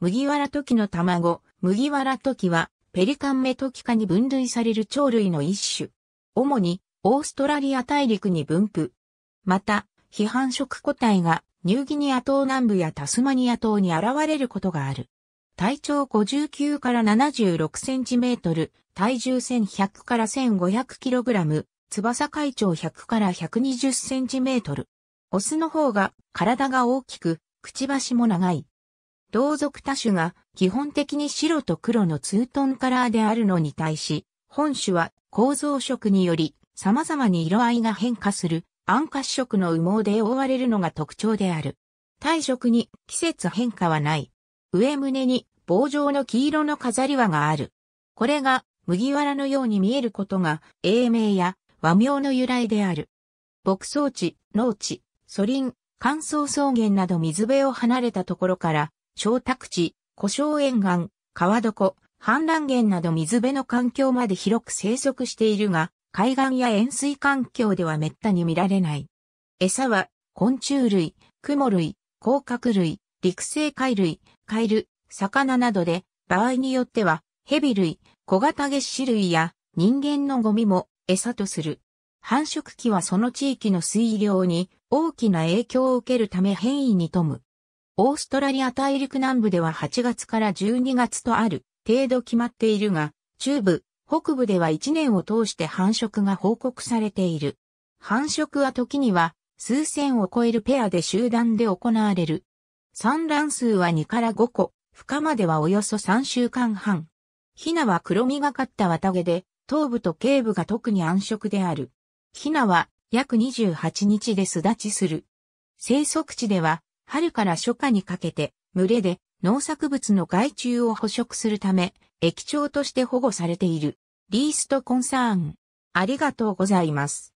麦わら時の卵、麦わら時は、ペリカンメトキ科に分類される鳥類の一種。主に、オーストラリア大陸に分布。また、非繁殖個体が、ニューギニア島南部やタスマニア島に現れることがある。体長59から76センチメートル、体重1100から1500キログラム、翼海長100から120センチメートル。オスの方が体が大きく、くちばしも長い。同族多種が基本的に白と黒のツートンカラーであるのに対し、本種は構造色により様々に色合いが変化する暗褐色の羽毛で覆われるのが特徴である。体色に季節変化はない。上胸に棒状の黄色の飾り輪がある。これが麦わらのように見えることが英名や和名の由来である。牧草地、農地、ソリン、乾燥草原など水辺を離れたところから小宅地、湖沼沿岸、川床、氾濫源など水辺の環境まで広く生息しているが、海岸や塩水環境では滅多に見られない。餌は、昆虫類、クモ類、甲殻類、陸生貝類、カエル、魚などで、場合によっては、蛇類、小型月種類や人間のゴミも餌とする。繁殖期はその地域の水量に大きな影響を受けるため変異に富む。オーストラリア大陸南部では8月から12月とある程度決まっているが、中部、北部では1年を通して繁殖が報告されている。繁殖は時には数千を超えるペアで集団で行われる。産卵数は2から5個、孵化まではおよそ3週間半。ヒナは黒みがかった綿毛で、頭部と頸部が特に暗色である。ヒナは約28日で巣立ちする。生息地では春から初夏にかけて、群れで農作物の害虫を捕食するため、液長として保護されている。リーストコンサーン。ありがとうございます。